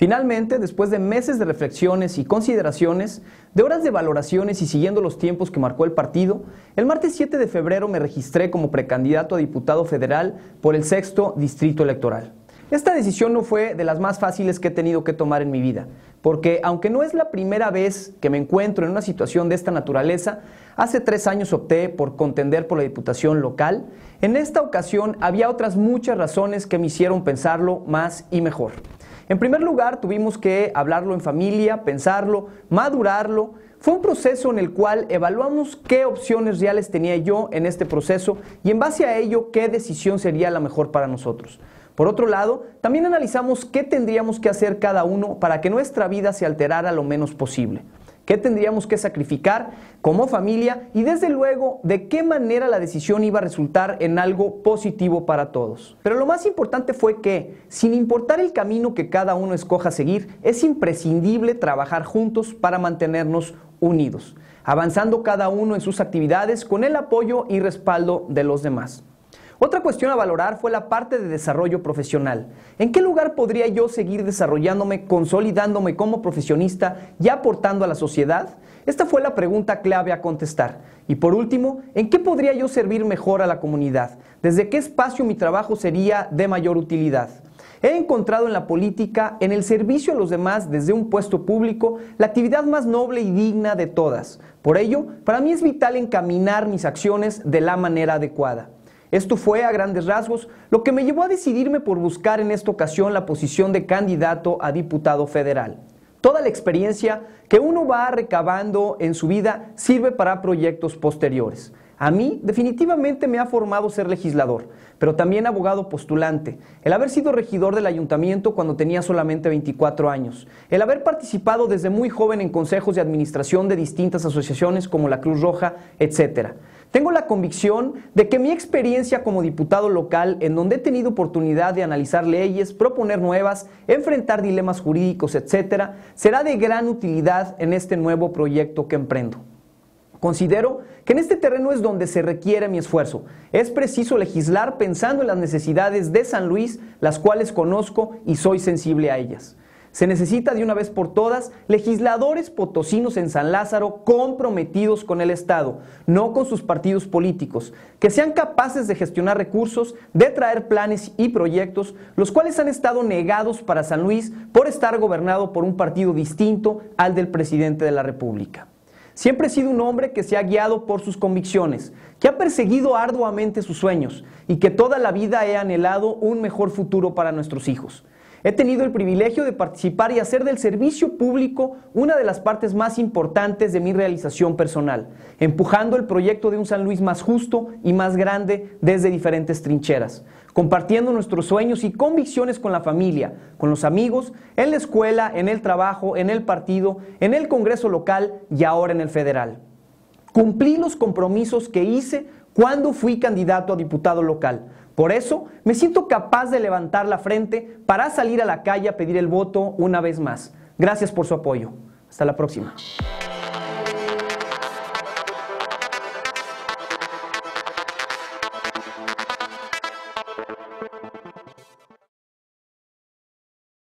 Finalmente, después de meses de reflexiones y consideraciones, de horas de valoraciones y siguiendo los tiempos que marcó el partido, el martes 7 de febrero me registré como precandidato a diputado federal por el sexto distrito electoral. Esta decisión no fue de las más fáciles que he tenido que tomar en mi vida, porque aunque no es la primera vez que me encuentro en una situación de esta naturaleza, hace tres años opté por contender por la Diputación local, en esta ocasión había otras muchas razones que me hicieron pensarlo más y mejor. En primer lugar, tuvimos que hablarlo en familia, pensarlo, madurarlo. Fue un proceso en el cual evaluamos qué opciones reales tenía yo en este proceso y en base a ello qué decisión sería la mejor para nosotros. Por otro lado, también analizamos qué tendríamos que hacer cada uno para que nuestra vida se alterara lo menos posible qué tendríamos que sacrificar como familia y desde luego de qué manera la decisión iba a resultar en algo positivo para todos. Pero lo más importante fue que, sin importar el camino que cada uno escoja seguir, es imprescindible trabajar juntos para mantenernos unidos, avanzando cada uno en sus actividades con el apoyo y respaldo de los demás. Otra cuestión a valorar fue la parte de desarrollo profesional. ¿En qué lugar podría yo seguir desarrollándome, consolidándome como profesionista y aportando a la sociedad? Esta fue la pregunta clave a contestar. Y por último, ¿en qué podría yo servir mejor a la comunidad? ¿Desde qué espacio mi trabajo sería de mayor utilidad? He encontrado en la política, en el servicio a los demás desde un puesto público, la actividad más noble y digna de todas. Por ello, para mí es vital encaminar mis acciones de la manera adecuada. Esto fue a grandes rasgos lo que me llevó a decidirme por buscar en esta ocasión la posición de candidato a diputado federal. Toda la experiencia que uno va recabando en su vida sirve para proyectos posteriores. A mí definitivamente me ha formado ser legislador, pero también abogado postulante, el haber sido regidor del ayuntamiento cuando tenía solamente 24 años, el haber participado desde muy joven en consejos de administración de distintas asociaciones como la Cruz Roja, etc. Tengo la convicción de que mi experiencia como diputado local, en donde he tenido oportunidad de analizar leyes, proponer nuevas, enfrentar dilemas jurídicos, etc., será de gran utilidad en este nuevo proyecto que emprendo. Considero que en este terreno es donde se requiere mi esfuerzo. Es preciso legislar pensando en las necesidades de San Luis, las cuales conozco y soy sensible a ellas. Se necesita de una vez por todas legisladores potosinos en San Lázaro comprometidos con el Estado, no con sus partidos políticos, que sean capaces de gestionar recursos, de traer planes y proyectos, los cuales han estado negados para San Luis por estar gobernado por un partido distinto al del presidente de la República. Siempre he sido un hombre que se ha guiado por sus convicciones, que ha perseguido arduamente sus sueños y que toda la vida he anhelado un mejor futuro para nuestros hijos. He tenido el privilegio de participar y hacer del servicio público una de las partes más importantes de mi realización personal, empujando el proyecto de un San Luis más justo y más grande desde diferentes trincheras, compartiendo nuestros sueños y convicciones con la familia, con los amigos, en la escuela, en el trabajo, en el partido, en el Congreso local y ahora en el federal. Cumplí los compromisos que hice cuando fui candidato a diputado local por eso me siento capaz de levantar la frente para salir a la calle a pedir el voto una vez más. Gracias por su apoyo. Hasta la próxima.